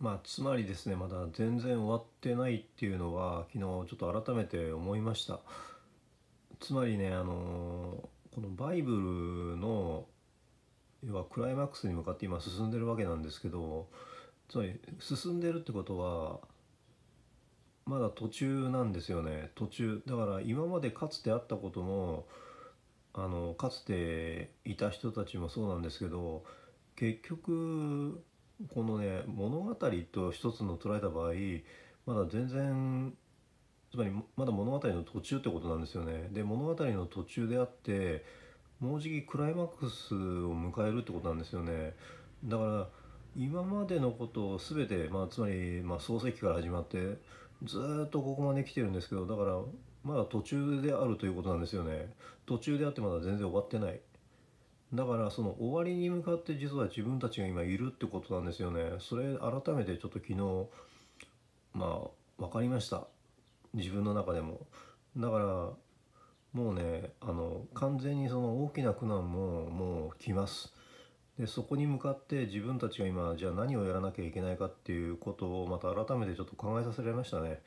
まあ、つまりですねまだ全然終わってないっていうのは昨日ちょっと改めて思いましたつまりねあのこのバイブルの要はクライマックスに向かって今進んでるわけなんですけどつまり進んでるってことはまだ途中なんですよね途中だから今までかつてあったこともあのかつていた人たちもそうなんですけど結局このね物語と一つの捉えた場合まだ全然つまりまだ物語の途中ってことなんですよね。で物語の途中であってもうじきクライマックスを迎えるってことなんですよね。だから今までのことを全て、まあ、つまり、まあ、世記から始まってずっとここまで来てるんですけどだからまだ途中であるということなんですよね途中であってまだ全然終わってないだからその終わりに向かって実は自分たちが今いるってことなんですよねそれ改めてちょっと昨日まあ分かりました自分の中でもだからもうねあの完全にその大きな苦難ももう来ますでそこに向かって自分たちが今じゃあ何をやらなきゃいけないかっていうことをまた改めてちょっと考えさせられましたね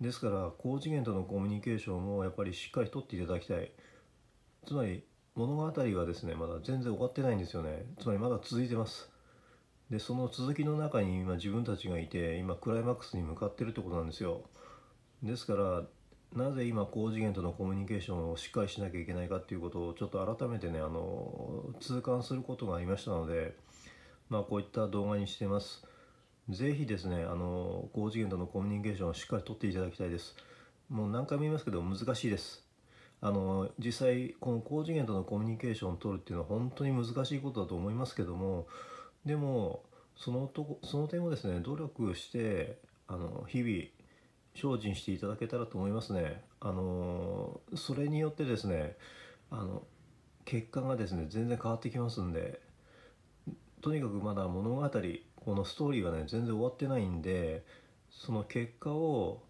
ですから高次元とのコミュニケーションもやっぱりしっかりとっていただきたいつまり物語はですねまだ全然終わってないんですよねつまりまだ続いてますでその続きの中に今自分たちがいて今クライマックスに向かってるってことなんですよですからなぜ今高次元とのコミュニケーションをしっかりしなきゃいけないかっていうことをちょっと改めてねあの痛感することがありましたのでまあこういった動画にしてます是非ですねあの高次元とのコミュニケーションをしっかりとっていただきたいですもう何回も言いますけど難しいですあの実際この高次元とのコミュニケーションを取るっていうのは本当に難しいことだと思いますけどもでもそのとその点をですね努力してあの日々精進していただけたらと思いますね。あのそれによってですねあの結果がですね全然変わってきますんでとにかくまだ物語このストーリーがね全然終わってないんでその結果を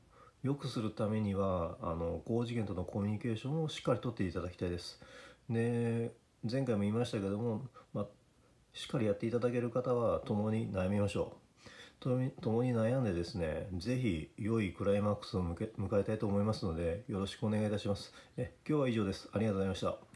良くするためにはあの高次元とのコミュニケーションをしっかりとっていただきたいです。で前回も言いましたけども、ましっかりやっていただける方は共に悩みましょう。共に悩んでですね、是非良いクライマックスを迎えたいと思いますので、よろしくお願いいたします。え今日は以上です。ありがとうございました。